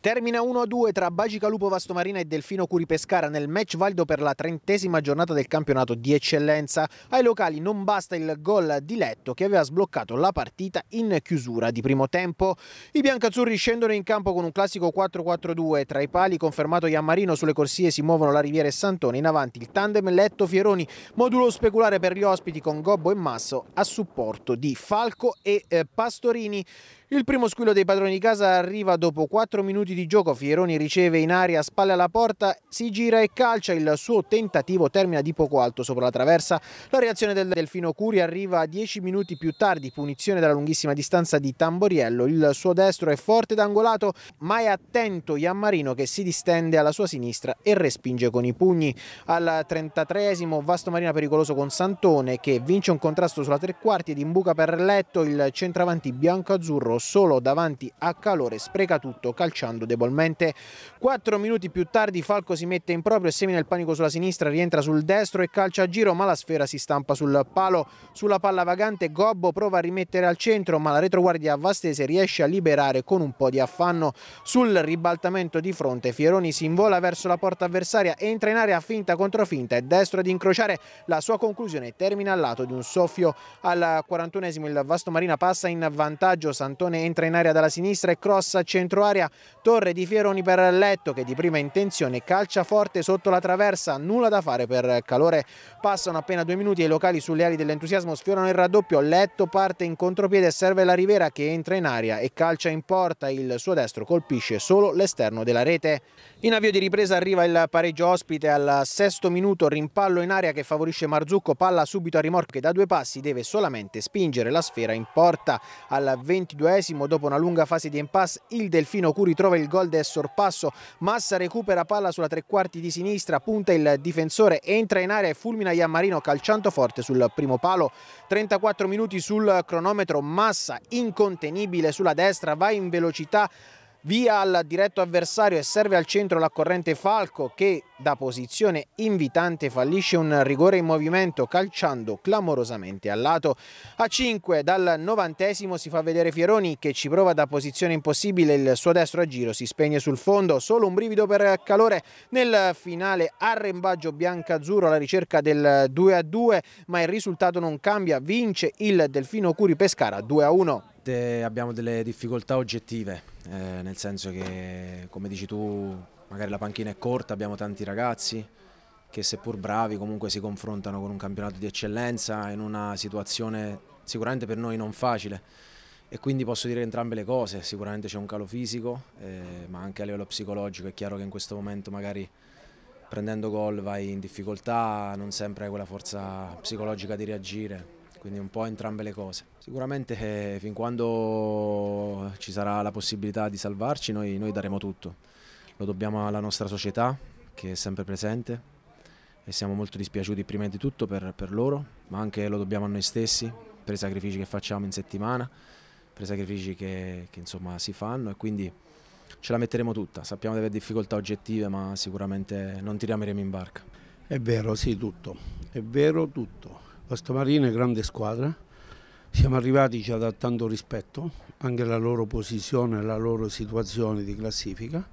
Termina 1-2 tra Bagica Lupo Vastomarina e Delfino Curi Pescara nel match valido per la trentesima giornata del campionato di eccellenza. Ai locali non basta il gol di Letto che aveva sbloccato la partita in chiusura di primo tempo. I biancazzurri scendono in campo con un classico 4-4-2. Tra i pali confermato Iammarino sulle corsie si muovono la Riviera e Santone. In avanti il tandem Letto-Fieroni, modulo speculare per gli ospiti con Gobbo e Masso a supporto di Falco e eh, Pastorini. Il primo squillo dei padroni di casa arriva dopo 4 minuti di gioco, Fieroni riceve in aria, spalle alla porta, si gira e calcia, il suo tentativo termina di poco alto sopra la traversa. La reazione del Delfino Curi arriva 10 minuti più tardi, punizione dalla lunghissima distanza di Tamboriello, il suo destro è forte ed angolato, ma è attento Iammarino che si distende alla sua sinistra e respinge con i pugni. Al 33esimo Vasto Marina pericoloso con Santone che vince un contrasto sulla tre quarti ed imbuca per letto il centravanti bianco-azzurro loro solo davanti a Calore, spreca tutto calciando debolmente. Quattro minuti più tardi Falco si mette in proprio e semina il panico sulla sinistra, rientra sul destro e calcia a giro ma la sfera si stampa sul palo. Sulla palla vagante Gobbo prova a rimettere al centro ma la retroguardia Vastese riesce a liberare con un po' di affanno. Sul ribaltamento di fronte Fieroni si invola verso la porta avversaria, entra in area finta contro finta e destro ad incrociare. La sua conclusione termina al lato di un soffio. Al 41esimo il Vasto Marina passa in vantaggio Santoro Bertone entra in area dalla sinistra e cross a centro area. Torre di Fieroni per Letto che di prima intenzione calcia forte sotto la traversa. Nulla da fare per Calore. Passano appena due minuti e i locali sulle ali dell'entusiasmo sfiorano il raddoppio. Letto parte in contropiede e serve la Rivera che entra in area e calcia in porta. Il suo destro colpisce solo l'esterno della rete. In avvio di ripresa arriva il pareggio ospite al sesto minuto. Rimpallo in area che favorisce Marzucco. Palla subito a rimorchio che da due passi deve solamente spingere la sfera in porta al 22 39 dopo una lunga fase di impasse, il Delfino Curi trova il gol del sorpasso. Massa recupera palla sulla tre quarti di sinistra, punta il difensore, entra in area e fulmina Iammarino calciando forte sul primo palo. 34 minuti sul cronometro, Massa incontenibile sulla destra, va in velocità via al diretto avversario e serve al centro la corrente Falco che da posizione invitante fallisce un rigore in movimento calciando clamorosamente al lato. A 5 dal novantesimo si fa vedere Fieroni che ci prova da posizione impossibile, il suo destro a giro si spegne sul fondo, solo un brivido per calore nel finale arrembaggio bianca-azzurro alla ricerca del 2-2 ma il risultato non cambia, vince il Delfino Curi Pescara 2-1 sicuramente abbiamo delle difficoltà oggettive, eh, nel senso che come dici tu magari la panchina è corta, abbiamo tanti ragazzi che seppur bravi comunque si confrontano con un campionato di eccellenza in una situazione sicuramente per noi non facile e quindi posso dire entrambe le cose, sicuramente c'è un calo fisico eh, ma anche a livello psicologico è chiaro che in questo momento magari prendendo gol vai in difficoltà, non sempre hai quella forza psicologica di reagire, quindi un po' entrambe le cose. Sicuramente eh, fin quando ci sarà la possibilità di salvarci noi, noi daremo tutto, lo dobbiamo alla nostra società che è sempre presente e siamo molto dispiaciuti prima di tutto per, per loro, ma anche lo dobbiamo a noi stessi per i sacrifici che facciamo in settimana, per i sacrifici che, che insomma si fanno e quindi ce la metteremo tutta. Sappiamo di avere difficoltà oggettive, ma sicuramente non ti rameremo in barca. È vero, sì, tutto. È vero tutto. Vastamarina è grande squadra, siamo arrivati già da tanto rispetto, anche la loro posizione e la loro situazione di classifica.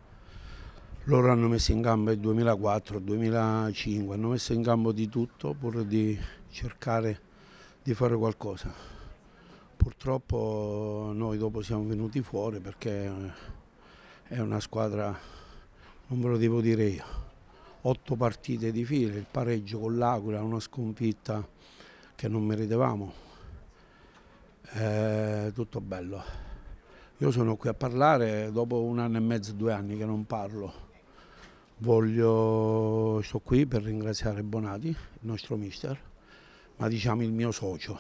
Loro hanno messo in campo il 2004, il 2005, hanno messo in campo di tutto pur di cercare di fare qualcosa. Purtroppo noi dopo siamo venuti fuori perché eh, è una squadra, non ve lo devo dire io, otto partite di fila, il pareggio con l'Aquila, una sconfitta che non meritavamo. Eh, tutto bello. Io sono qui a parlare dopo un anno e mezzo, due anni che non parlo. Voglio, sto qui per ringraziare Bonati, il nostro mister, ma diciamo il mio socio.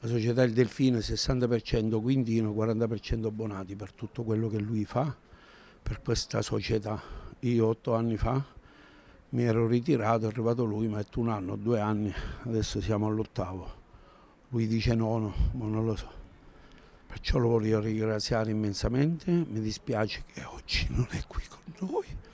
La società Il Delfine 60% Quindino, 40% Bonati per tutto quello che lui fa, per questa società. Io otto anni fa mi ero ritirato, è arrivato lui, mi ha detto un anno, due anni, adesso siamo all'ottavo. Lui dice nono, ma non lo so. Perciò lo voglio ringraziare immensamente, mi dispiace che oggi non è qui con noi